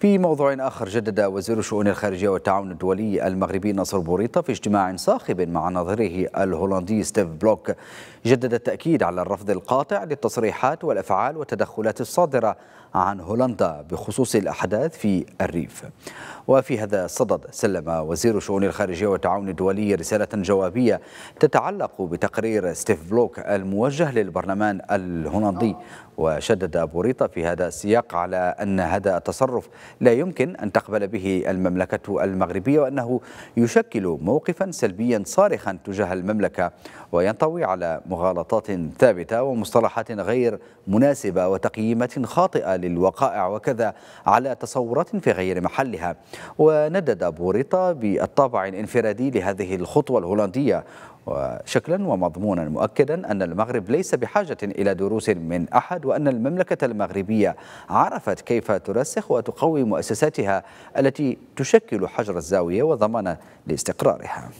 في موضوع آخر جدد وزير الشؤون الخارجية والتعاون الدولي المغربي ناصر بوريطة في اجتماع صاخب مع نظيره الهولندي ستيف بلوك جدد التأكيد على الرفض القاطع للتصريحات والأفعال والتدخلات الصادرة عن هولندا بخصوص الأحداث في الريف وفي هذا الصدد سلم وزير الشؤون الخارجية والتعاون الدولي رسالة جوابية تتعلق بتقرير ستيف بلوك الموجه للبرلمان الهولندي وشدد بوريطة في هذا السياق على أن هذا التصرف لا يمكن أن تقبل به المملكة المغربية وأنه يشكل موقفا سلبيا صارخا تجاه المملكة وينطوي على مغالطات ثابتة ومصطلحات غير مناسبة وتقييمات خاطئة للوقائع وكذا على تصورات في غير محلها وندد بوريطة بالطابع الانفرادي لهذه الخطوة الهولندية وشكلا ومضمونا مؤكدا أن المغرب ليس بحاجة إلى دروس من أحد وأن المملكة المغربية عرفت كيف ترسخ وتقوي مؤسساتها التي تشكل حجر الزاوية وضمان لاستقرارها